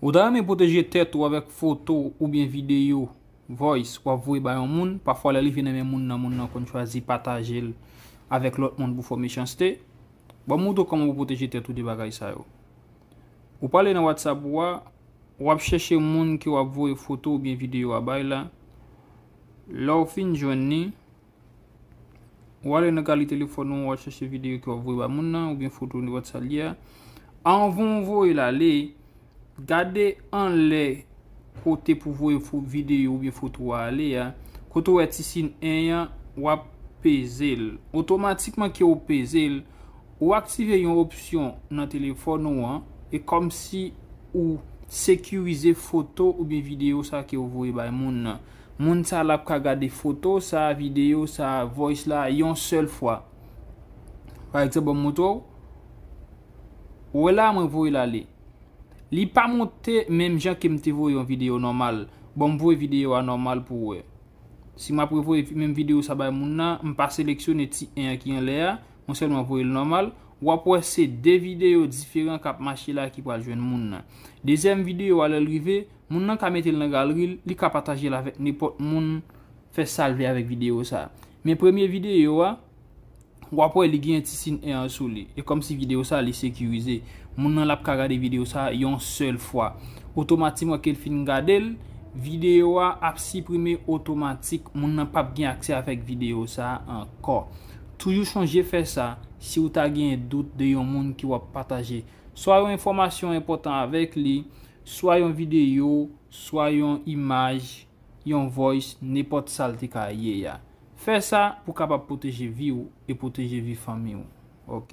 Ou dame poteje tet ou avek foto ou bien video, voice, wap vwe bayon moun. Pafwa la li vwene men moun nan moun nan kon chwazi patajel avek lot moun bou fwome chanste. Wap mou do kaman wap poteje tet ou di bagay sa yo. Ou pale nan WhatsApp wap, wap cheshe moun ki wap vwe foto ou bien video wap bay la. Law fin jwen ni, wale nan gali telefon ou wap cheshe video ki wap vwe bay moun nan ou bien foto ou bien WhatsApp li ya. Anvon vwe la li. Gade an le kote pou voye video ou bi foto wale ya Koto weti sin en yan wap peze l Otomatikman ki wap peze l Ou aktive yon opsyon nan telefon wan E kom si ou sekurize foto ou bi video sa ki woye bay moun Moun sa la pou ka gade foto sa video sa voice la yon sel fwa Par eksebon moutou Ou wala moun voye lale Li pa monte menm jan kem te voy yon videyo normal, bon m voy videyo anormal pou we. Si m ap revoy menm videyo sa bay moun nan, m pa seleksyon eti en a ki an le a, m sen m ap voy l normal, w ap wese de videyo diferent kap machi la ki w al jwen moun nan. Dezem videyo w al elrive, moun nan ka metel nan galril, li kap ataje la vek nepot moun fe salve avek videyo sa. Men premye videyo yo a. Wap wè li gen ti sin e ansou li. E kom si video sa li sekurize, moun nan lap kagade video sa yon sel fwa. Otomatim wak el film gadel, video wa ap siprime otomatik moun nan pap gen akse afek video sa ankor. Toujou chanje fè sa, si wou ta gen dout de yon moun ki wap pataje. So a yon informasyon epotan avek li, so a yon video, so a yon imaj, yon voice, nepot salte ka ye ya. Fesa pou kapa poteji vi ou e poteji vi fami ou.